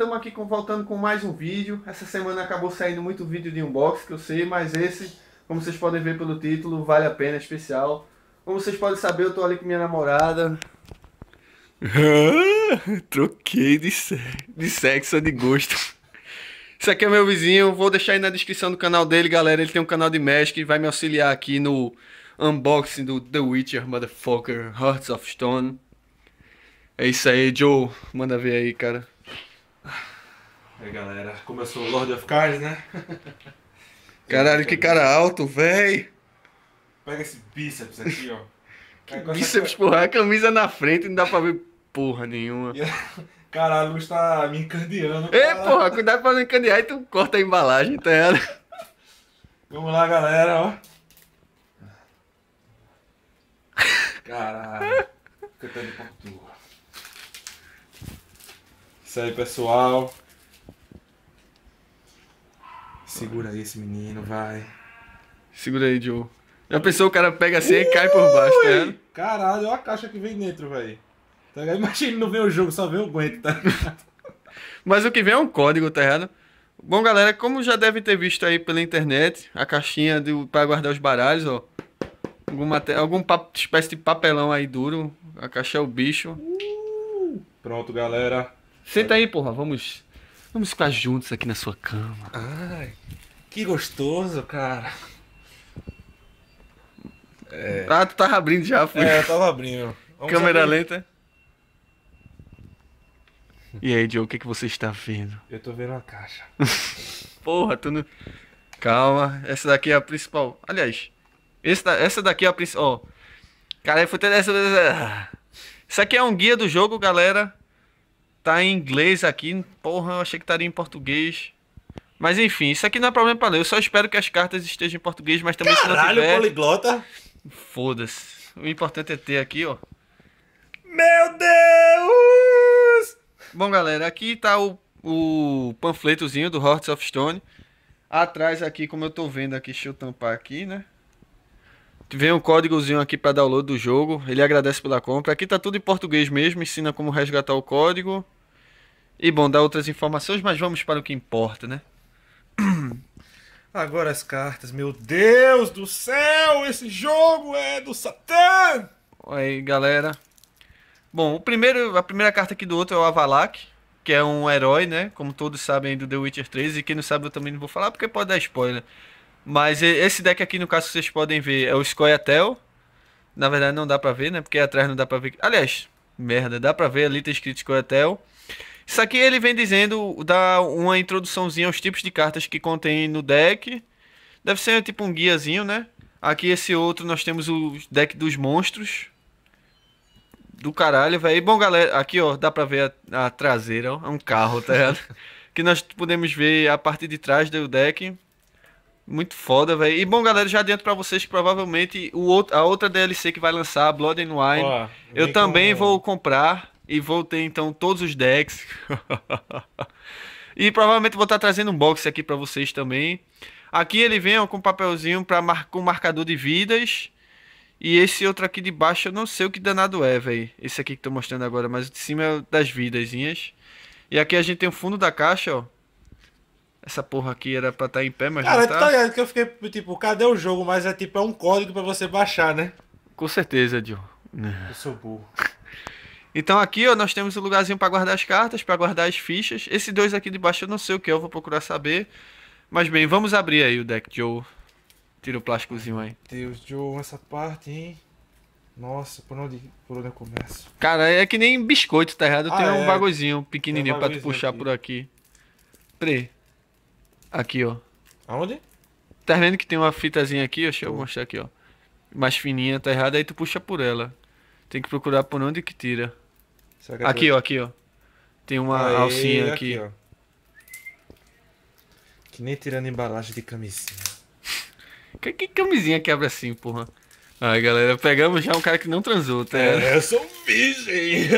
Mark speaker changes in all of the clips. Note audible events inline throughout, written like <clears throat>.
Speaker 1: estamos aqui com, voltando com mais um vídeo. Essa semana acabou saindo muito vídeo de unboxing, que eu sei, mas esse, como vocês podem ver pelo título, vale a pena, é especial. Como vocês podem saber, eu tô ali com minha namorada. <laughs> Troquei de, se de sexo de gosto. Esse aqui é meu vizinho, vou deixar aí na descrição do canal dele, galera. Ele tem um canal de Magic, vai me auxiliar aqui no unboxing do The Witcher, motherfucker, Hearts of Stone. É isso aí, Joe. Manda ver aí, cara. Aí galera, começou o Lord of Cards, né? <laughs> Caralho, que cara alto, véi! Pega esse bíceps aqui, ó. <laughs> bíceps, porra, a camisa na frente não dá pra ver porra nenhuma. <laughs> Cara, a luz tá me encandeando. Ei, porra, cuidado pra não encandear e tu corta a embalagem, tá? Vamos lá, galera, ó. Caralho, cantando por tu. Isso aí, pessoal. Segura aí esse menino, vai. Segura aí, Joe. Já pensou o cara pega assim Ui, e cai por baixo, tá Caralho, olha a caixa que vem dentro, velho. Tá ele Imagina não ver o jogo, só ver o aguento, tá <laughs> Mas o que vem é um código, tá errado? Bom, galera, como já devem ter visto aí pela internet, a caixinha para guardar os baralhos, ó. Algum, material, algum espécie de papelão aí duro. A caixa é o bicho. Uh, pronto, galera. Senta aí, porra, vamos. Vamos ficar juntos aqui na sua cama. Ai, que gostoso, cara. É... Ah, tu tava abrindo já, foi. É, eu tava abrindo. Vamos Câmera abrir. lenta. E aí, Joe, o que, que você está vendo? Eu tô vendo uma caixa. <laughs> Porra, tu não. Calma, essa daqui é a principal. Aliás, essa, essa daqui é a principal. oh. cara, foi até essa. É. Isso aqui é um guia do jogo, galera tá em inglês aqui. Porra, eu achei que estaria em português. Mas enfim, isso aqui não é problema pra ler. Eu só espero que as cartas estejam em português, mas também Caralho, se não tiver... poliglota! Foda-se. O importante é ter aqui, ó. Meu Deus! Bom, galera, aqui tá o, o panfletozinho do Hearts of Stone. Atrás aqui, como eu tô vendo aqui, deixa eu tampar aqui, né? Vem um códigozinho aqui para download do jogo. Ele agradece pela compra. Aqui tá tudo em português mesmo, ensina como resgatar o código. E bom, dá outras informações, mas vamos para o que importa, né? <clears throat> Agora as cartas, meu Deus do céu, esse jogo é do Satã! Aí, galera. Bom, o primeiro, a primeira carta aqui do outro é o Avalak, que é um herói, né? Como todos sabem do The Witcher 3, e quem não sabe eu também não vou falar porque pode dar spoiler. Mas esse deck aqui, no caso, vocês podem ver, é o Scoia'tael. Na verdade, não dá pra ver, né? Porque atrás não dá pra ver. Aliás, merda, dá pra ver ali, tá escrito Scoia'tael. Isso aqui ele vem dizendo, dá uma introduçãozinha aos tipos de cartas que contém no deck. Deve ser tipo um guiazinho, né? Aqui esse outro nós temos o deck dos monstros. Do caralho, velho. Bom, galera, aqui ó, dá pra ver a, a traseira, ó. É um carro, tá ligado? <laughs> que nós podemos ver a parte de trás do deck. Muito foda, velho. E bom, galera, já adianto para vocês que provavelmente o outro, a outra DLC que vai lançar, Blood and Wine, eu também com... vou comprar e vou ter então todos os decks. <laughs> e provavelmente vou estar tá trazendo um box aqui para vocês também. Aqui ele vem ó, com um papelzinho para mar... com marcador de vidas. E esse outro aqui de baixo eu não sei o que danado é, velho. Esse aqui que tô mostrando agora, mas de cima é das vidazinhas. E aqui a gente tem o fundo da caixa, ó. Essa porra aqui era pra estar tá em pé, mas Cara, não tá. Cara, tá que eu fiquei, tipo, cadê o jogo? Mas é tipo, é um código pra você baixar, né? Com certeza, Dio. Eu sou burro. <laughs> Então aqui, ó, nós temos um lugarzinho para guardar as cartas, para guardar as fichas. Esse dois aqui de baixo eu não sei o que é, eu vou procurar saber. Mas bem, vamos abrir aí o deck, Joe. Tira o plásticozinho aí. Meu Deus, Joe, essa parte, hein? Nossa, por onde, por onde eu começo? Cara, é que nem biscoito, tá errado? Ah, é. tem é. um bagulhozinho pequenininho um para tu puxar aqui. por aqui. Pre. Aqui, ó. Aonde? Tá vendo que tem uma fitazinha aqui? Deixa eu mostrar aqui, ó. Mais fininha, tá errada, aí tu puxa por ela. Tem que procurar por onde que tira. Que é aqui, ó, aqui, ó. Tem uma Aê, alcinha aqui. aqui que nem tirando embalagem de camisinha. que, que camisinha quebra assim, porra? Ai, galera, pegamos já um cara que não transou, tá? É, eu sou virgem!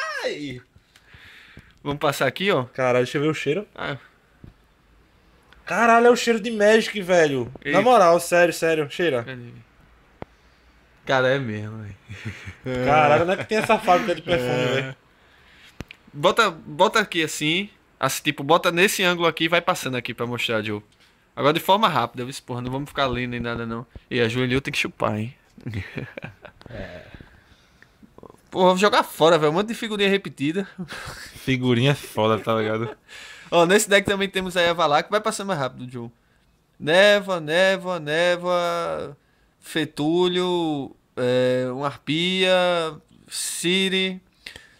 Speaker 1: <laughs> Vamos passar aqui, ó. Caralho, deixa eu ver o cheiro. Ah. Caralho, é o cheiro de Magic, velho. Eita. Na moral, sério, sério. Cheira. Cara, é mesmo, velho. É. Caralho, não é que tem essa fábrica de perfume, é. velho. Bota, bota aqui assim, assim. Tipo, bota nesse ângulo aqui e vai passando aqui pra mostrar, Joe. Agora de forma rápida, viu? Porra, não vamos ficar lendo nem nada, não. E a Juliu tem que chupar, hein? <laughs> É. Porra, jogar fora, velho. Um monte de figurinha repetida. Figurinha foda, tá ligado? <laughs> Ó, nesse deck também temos aí a que Vai passando mais rápido, Joe. Neva, neva, neva. Fetúlio, É, arpia. Siri.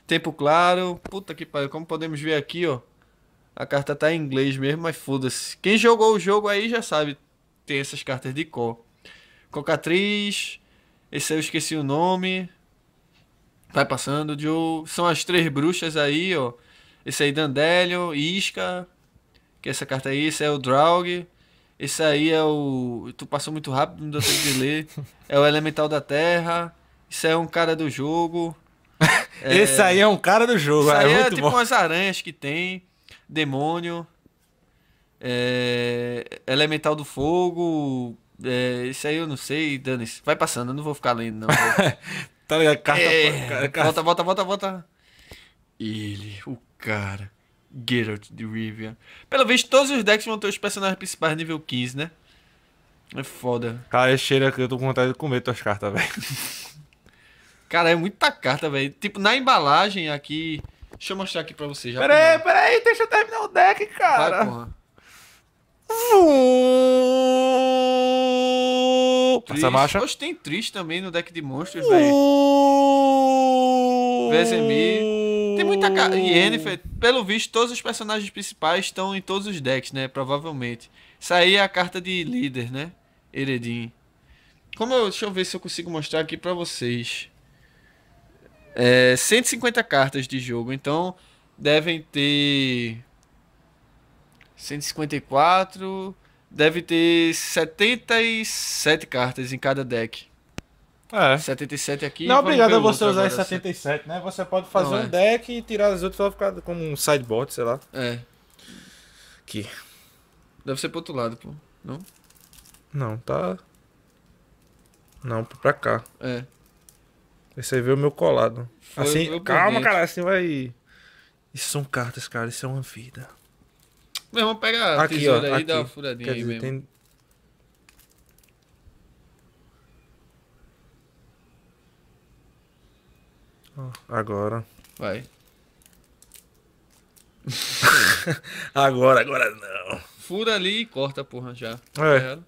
Speaker 1: Tempo claro. Puta que pariu. Como podemos ver aqui, ó. A carta tá em inglês mesmo, mas foda-se. Quem jogou o jogo aí já sabe. Tem essas cartas de cor. Cocatriz. Esse aí eu esqueci o nome. Vai passando, Joe. São as três bruxas aí, ó. Esse aí Dandelion, Isca. Que é essa carta aí, esse é o Draug. Esse aí é o. Tu passou muito rápido, não deu tempo de ler. <laughs> É o Elemental da Terra. Isso aí é um cara do jogo. É... <laughs> Esse aí é um cara do jogo, Isso é aí é, é tipo bom. umas aranhas que tem. Demônio. É... Elemental do Fogo. É... Esse aí eu não sei, dane -se. Vai passando, eu não vou ficar lendo, não. <laughs> tá ligado? Carta, é... carta. Volta, volta, volta, volta. Ele, o Cara, Geralt de Rivia. Pelo visto, todos os decks vão ter os personagens principais nível 15, né? É foda. Cara, cheira que eu tô com vontade de comer tuas cartas, velho. <laughs> Cara, é muita carta, velho. Tipo, na embalagem aqui. Deixa eu mostrar aqui pra vocês. Peraí, peraí, deixa eu terminar o deck, cara. Vai, porra. marcha. Hoje tem triste também no deck de monstros, velho. Vezemir. Tem muita cara. E Yennefer, pelo visto, todos os personagens principais estão em todos os decks, né? Provavelmente. Isso aí é a carta de líder, né? Eredin. Como eu, deixa eu ver se eu consigo mostrar aqui para vocês. É, 150 cartas de jogo, então devem ter 154, deve ter 77 cartas em cada deck. É. 77 aqui. Não obrigado a você usar esse 77, né? Você pode fazer não, um é. deck e tirar as outras só ficar como um sideboard, sei lá. É. Aqui. Deve ser pro outro lado, pô. Não? Não, tá. Não, pra cá. É. Esse aí veio o meu colado. Foi assim, calma, cara, assim vai. Isso são cartas, cara, isso é uma vida. Meu irmão, pega a aqui, ó, aí aqui. e dá uma furadinha Quer aí dizer, mesmo. Tem Ah. Agora. Vai. <laughs> agora, agora não. Fura ali e corta, porra, já. É.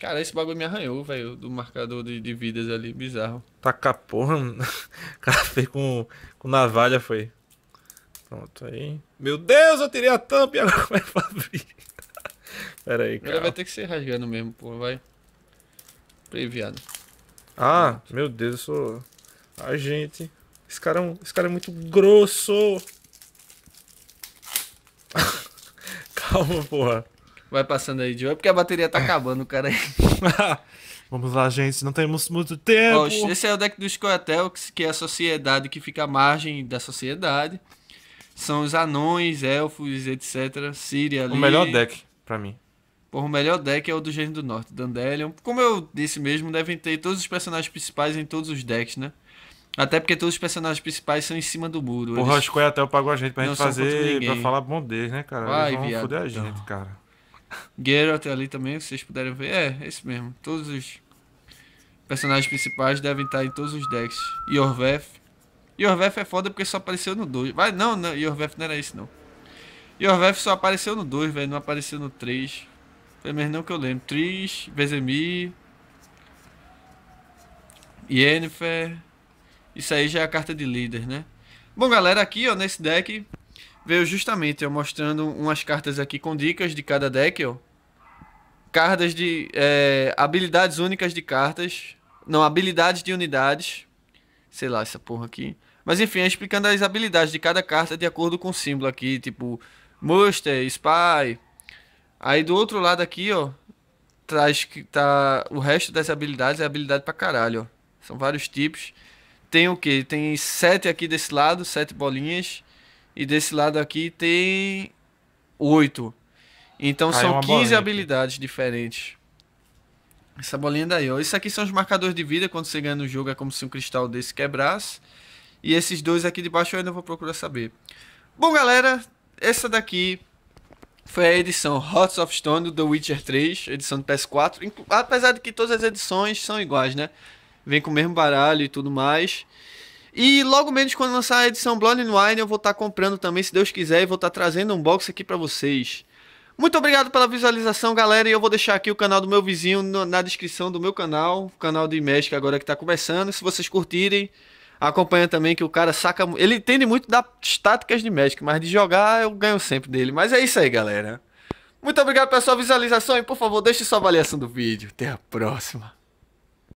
Speaker 1: Cara, esse bagulho me arranhou, velho, do marcador de, de, vidas ali, bizarro. Tacar tá porra. <laughs> O cara fez com, com navalha, foi. Pronto, aí. Meu Deus, eu tirei a tampa e agora vai abrir. <laughs> Pera aí, cara. Vai ter que ser rasgando mesmo, porra, vai. Previado. Ah, Pronto. meu Deus, eu sou. A gente. Esse cara, é esse cara é muito grosso. <laughs> Calma, porra. Vai passando aí, Joe. É porque a bateria tá acabando, cara. <laughs> Vamos lá, gente. Não temos muito tempo. esse é o deck do Scoia'tael, que é a sociedade que fica à margem da sociedade. São os anões, elfos, etc. Síria ali. O melhor deck, pra mim. Porra, o melhor deck é o do Gênio do Norte, Dandelion. Como eu disse mesmo, devem ter todos os personagens principais em todos os decks, né? Até porque todos os personagens principais são em cima do muro. Porra, Eles... até pagou a gente pra não gente fazer, pra falar bom deles, né, cara? Vai, Eles vão foder a gente, então. cara. Geralt ali também, vocês puderem ver. É, esse é mesmo. Todos os personagens principais devem estar em todos os decks. Yorveth. Yorveth é foda porque só apareceu no 2. Vai, não, não, Yorveth não era isso, não. Yorveth só apareceu no 2, velho. Não apareceu no 3. Pelo menos não que eu lembro. Trish, Vezemir... Yennefer... Isso aí já é a carta de líder, né? Bom, galera, aqui ó, nesse deck veio justamente eu mostrando umas cartas aqui com dicas de cada deck, ó. Cartas de... É, habilidades únicas de cartas. Não, habilidades de unidades. Sei lá, essa porra aqui. Mas enfim, é explicando as habilidades de cada carta de acordo com o símbolo aqui, tipo Muster, Spy. Aí do outro lado aqui, ó, traz que tá o resto das habilidades, é habilidade pra caralho, ó. São vários tipos tem o que? Tem sete aqui desse lado, sete bolinhas. E desse lado aqui tem oito. Então Caiu são 15 é habilidades diferentes. Essa bolinha daí, ó. Isso aqui são os marcadores de vida. Quando você ganha no jogo, é como se um cristal desse quebrasse. E esses dois aqui de baixo eu ainda vou procurar saber. Bom, galera, essa daqui foi a edição Hots of Stone do The Witcher 3, edição do PS4. Apesar de que todas as edições são iguais, né? vem com o mesmo baralho e tudo mais. E logo menos quando lançar a edição Blood and Wine, eu vou estar tá comprando também, se Deus quiser, e vou estar tá trazendo um box aqui para vocês. Muito obrigado pela visualização, galera, e eu vou deixar aqui o canal do meu vizinho na descrição do meu canal, o canal de Magic agora que está começando. Se vocês curtirem, acompanha também que o cara saca, ele entende muito das táticas de Magic, mas de jogar eu ganho sempre dele. Mas é isso aí, galera. Muito obrigado pela sua visualização e por favor, deixe sua avaliação do vídeo. Até a próxima.